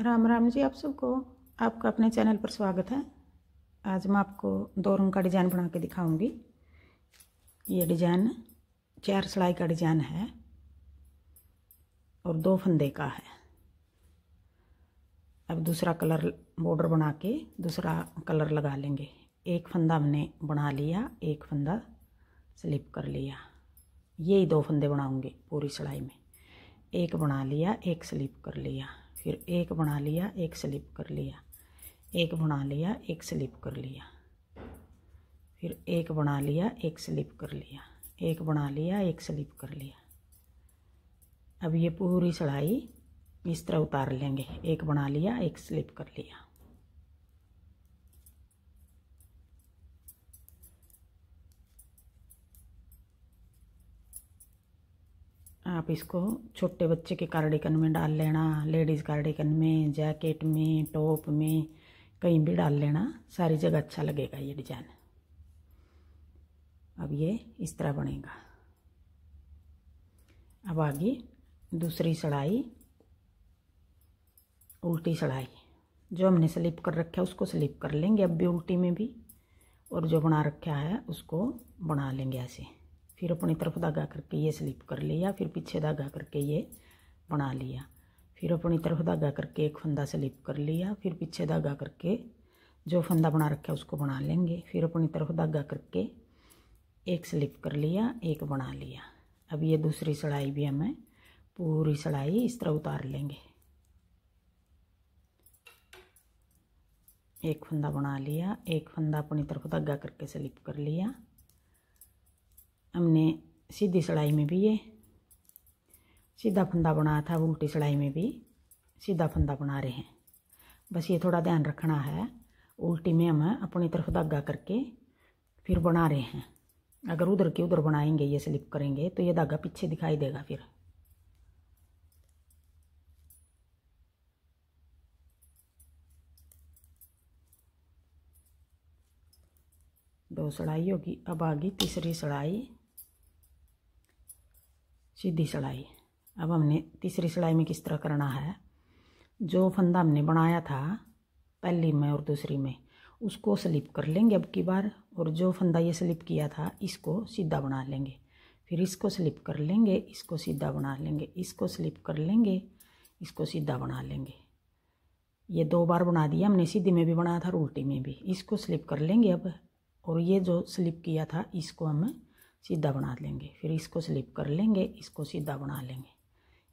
राम राम जी आप सबको आपका अपने चैनल पर स्वागत है आज मैं आपको दो रंग का डिज़ाइन बना के दिखाऊंगी ये डिज़ाइन चार सिलाई का डिज़ाइन है और दो फंदे का है अब दूसरा कलर बॉर्डर बना के दूसरा कलर लगा लेंगे एक फंदा हमने बना लिया एक फंदा स्लिप कर लिया यही दो फंदे बनाऊंगे पूरी सिलाई में एक बना लिया एक स्लिप कर लिया फिर एक बना लिया एक स्लिप कर लिया एक बना लिया एक स्लिप कर लिया फिर एक बना लिया एक स्लिप कर लिया एक बना लिया एक स्लिप कर लिया अब ये पूरी सड़ाई इस तरह उतार लेंगे एक बना लिया एक स्लिप कर लिया आप इसको छोटे बच्चे के कार्डिकन में डाल लेना लेडीज़ कार्डिकन में जैकेट में टॉप में कहीं भी डाल लेना सारी जगह अच्छा लगेगा ये डिजाइन अब ये इस तरह बनेगा अब आगे दूसरी सड़ाई उल्टी सड़ाई जो हमने स्लिप कर रखा है उसको स्लिप कर लेंगे अब भी उल्टी में भी और जो बना रखा है उसको बना लेंगे ऐसे फिर अपनी तरफ धागा करके ये स्लिप कर लिया फिर पीछे धागा करके ये बना लिया फिर अपनी तरफ धागा करके एक फंदा स्लिप कर लिया फिर पीछे धागा करके जो फंदा बना रखा है उसको बना लेंगे फिर अपनी तरफ धागा करके एक स्लिप कर लिया एक बना लिया अब ये दूसरी सड़ाई भी हमें पूरी सिलाई इस तरह उतार लेंगे एक फंदा बना लिया एक फंदा अपनी तरफ धागा करके स्लिप कर लिया हमने सीधी सिलाई में भी ये सीधा फंदा बनाया था उल्टी सिलाई में भी सीधा फंदा बना रहे हैं बस ये थोड़ा ध्यान रखना है उल्टी में हम अपनी तरफ धागा करके फिर बना रहे हैं अगर उधर के उधर बनाएंगे ये स्लिप करेंगे तो ये धागा पीछे दिखाई देगा फिर दो सड़ाई होगी अब आ गई तीसरी सड़ाई सीधी सिलाई अब हमने तीसरी सिलाई में किस तरह करना है जो फंदा हमने बनाया था पहली में और दूसरी में उसको स्लिप कर लेंगे अब की बार और जो फंदा ये स्लिप किया था इसको सीधा बना लेंगे फिर इसको स्लिप कर लेंगे इसको सीधा बना लेंगे इसको स्लिप कर लेंगे इसको सीधा बना लेंगे ये दो बार बना दिया हमने सीधी में भी बनाया था और उल्टी में भी इसको स्लिप कर लेंगे अब और ये जो स्लिप किया था इसको हम सीधा बना लेंगे फिर इसको स्लिप कर लेंगे इसको सीधा बना लेंगे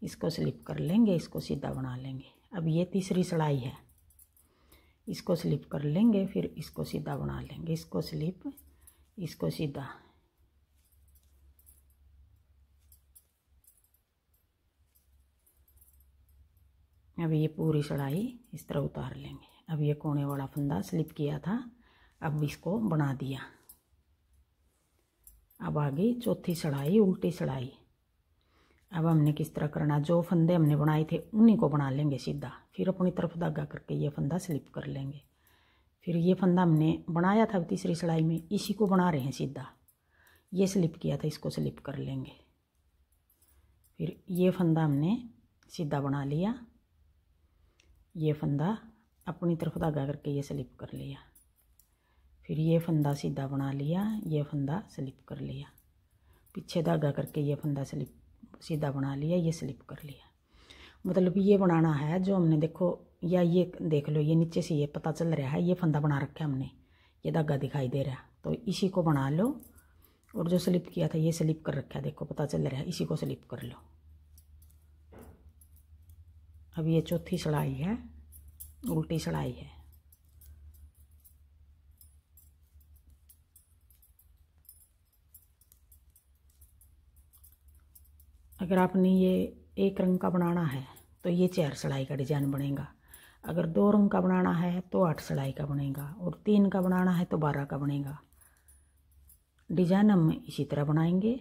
इसको स्लिप कर लेंगे इसको सीधा बना लेंगे अब ये तीसरी सड़ाई है इसको स्लिप कर लेंगे फिर इसको सीधा बना लेंगे इसको स्लिप इसको सीधा अब ये पूरी सड़ाई इस तरह उतार लेंगे अब ये कोने वाला फंदा स्लिप किया था अब इसको बना दिया अब आ गई चौथी सड़ाई उल्टी सड़ाई अब हमने किस तरह करना जो फंदे हमने बनाए थे उन्हीं को बना लेंगे सीधा फिर अपनी तरफ धागा करके ये फंदा स्लिप कर लेंगे फिर ये फंदा हमने बनाया था तीसरी सड़ाई में इसी को बना रहे हैं सीधा ये स्लिप किया था इसको स्लिप कर लेंगे फिर ये फंदा हमने सीधा बना लिया ये फंदा अपनी तरफ धागा करके ये स्लिप कर लिया फिर ये फंदा सीधा बना लिया ये फंदा स्लिप कर लिया पीछे धागा करके ये फंदा स्लिप सीधा बना लिया ये स्लिप कर लिया मतलब ये बनाना है जो हमने देखो या ये देख लो ये नीचे से ये पता चल रहा है ये फंदा बना रखा है हमने ये धागा दिखाई दे रहा है तो इसी को बना लो और जो स्लिप किया था ये स्लिप कर रखा है देखो पता चल रहा है इसी को स्लिप कर लो अब ये चौथी सड़ाई है उल्टी सड़ाई है अगर आपने ये एक रंग का बनाना है तो ये चार सिलाई का डिजाइन बनेगा अगर दो रंग का बनाना है तो आठ सिलाई का बनेगा और तीन का बनाना है तो बारह का बनेगा डिजाइन हम इसी तरह बनाएंगे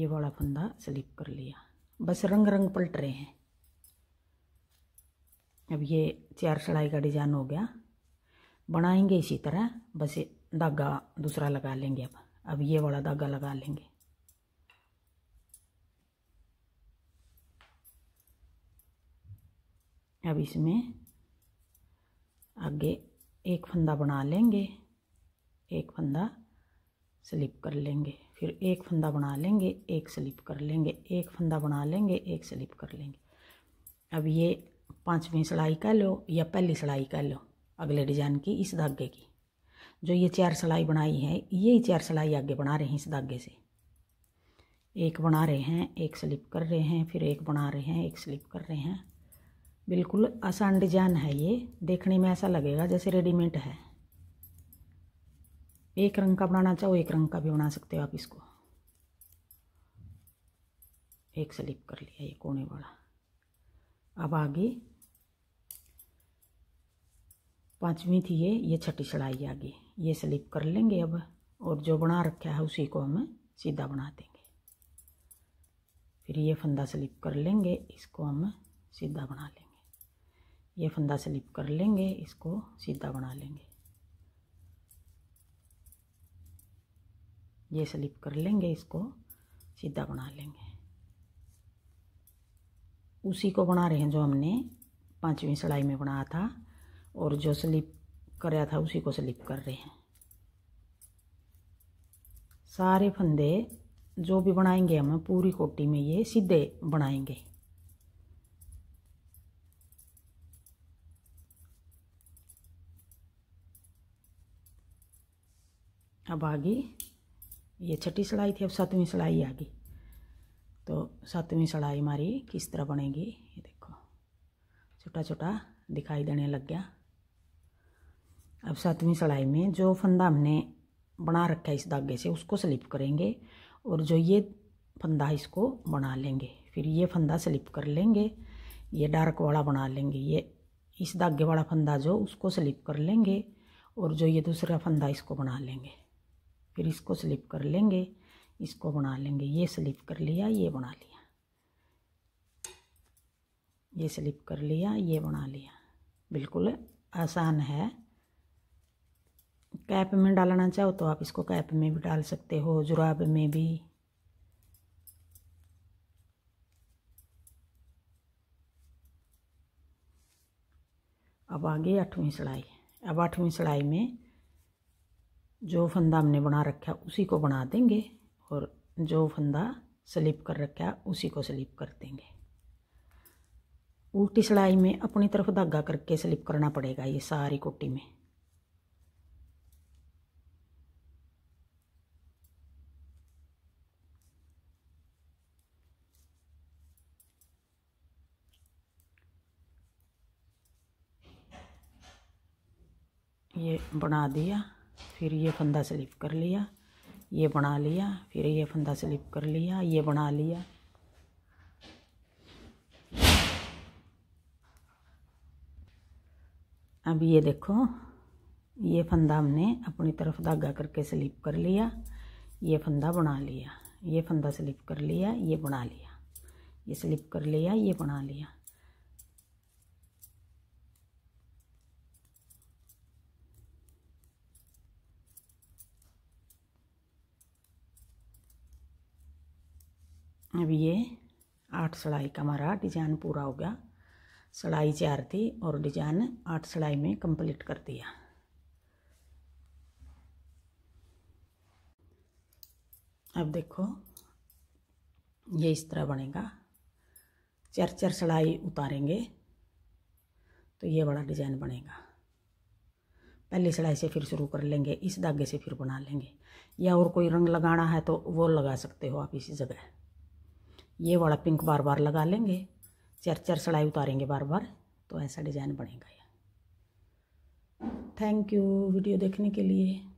ये वाला फंदा स्लिप कर लिया बस रंग रंग पलट रहे हैं अब ये चार सिलाई का डिजाइन हो गया बनाएंगे इसी तरह बस धागा दूसरा लगा लेंगे अब अब ये वाला धागा लगा लेंगे अब इसमें आगे एक फंदा बना लेंगे एक फंदा स्लिप कर लेंगे फिर एक फंदा बना लेंगे एक स्लिप कर लेंगे एक फंदा बना लेंगे एक स्लिप कर लेंगे अब ये पाँचवीं सिलाई कह लो या पहली सिलाई कह लो अगले डिजाइन की इस धागे की जो ये चार सिलाई बनाई है ये चार सिलाई आगे बना रहे हैं इस धागे से एक बना रहे हैं एक स्लिप कर रहे हैं फिर एक बना रहे हैं एक स्लिप कर रहे हैं बिल्कुल आसान डिजाइन है ये देखने में ऐसा लगेगा जैसे रेडीमेड है एक रंग का बनाना चाहो एक रंग का भी बना सकते हो आप इसको एक स्लिप कर लिया ये कोने वाला अब आगे पांचवी थी ये ये छठी चढ़ाई आगे ये स्लिप कर लेंगे अब और जो बना रखा है उसी को हम सीधा बना देंगे फिर ये फंदा स्लिप कर लेंगे इसको हम सीधा बना लेंगे ये फंदा स्लिप कर लेंगे इसको सीधा बना लेंगे ये स्लिप कर लेंगे इसको सीधा बना लेंगे उसी को बना रहे हैं जो हमने पांचवी सिलाई में बनाया था और जो स्लिप कराया था उसी को स्लिप कर रहे हैं सारे फंदे जो भी बनाएंगे हम पूरी कोटी में ये सीधे बनाएंगे अब आ गई ये छठी सिलाई थी अब सातवीं सिलाई आ गई तो सातवीं सिलाई हमारी किस तरह बनेगी ये देखो छोटा छोटा दिखाई देने लग गया अब सातवीं सिलाई में जो फंदा हमने बना रखा है इस धागे से उसको स्लिप करेंगे और जो ये फंदा इसको बना लेंगे फिर ये फंदा स्लिप कर लेंगे ये डार्क वाला बना लेंगे ये इस धागे वाला फंदा जो उसको स्लिप कर लेंगे और जो ये दूसरा फंदा इसको बना लेंगे फिर इसको स्लिप कर लेंगे इसको बना लेंगे ये स्लिप कर लिया ये बना लिया ये स्लिप कर लिया ये बना लिया बिल्कुल आसान है कैप में डालना चाहो तो आप इसको कैप में भी डाल सकते हो जुराब में भी अब आगे आठवीं सिलाई अब आठवीं सिलाई में जो फंदा हमने बना रखा है उसी को बना देंगे और जो फंदा स्लिप कर रखा है उसी को स्लिप कर देंगे उल्टी सिलाई में अपनी तरफ धागा करके स्लिप करना पड़ेगा ये सारी कोटी में ये बना दिया फिर ये फंदा स्लिप कर लिया ये बना लिया फिर ये फंदा स्लिप कर लिया ये बना लिया अब ये देखो ये फंदा हमने अपनी तरफ धागा करके स्लिप कर लिया ये फंदा बना लिया ये फंदा स्लिप कर लिया ये बना लिया ये स्लिप कर लिया ये बना लिया अब ये आठ सड़ाई का हमारा डिजाइन पूरा हो गया सड़ाई चार थी और डिजाइन आठ सड़ाई में कंप्लीट कर दिया अब देखो ये इस तरह बनेगा चार चार सड़ाई उतारेंगे तो ये बड़ा डिजाइन बनेगा पहली सिलाई से फिर शुरू कर लेंगे इस धागे से फिर बना लेंगे या और कोई रंग लगाना है तो वो लगा सकते हो आप इसी जगह ये वाला पिंक बार बार लगा लेंगे चार चार सड़ाई उतारेंगे बार बार तो ऐसा डिज़ाइन बनेगा थैंक यू वीडियो देखने के लिए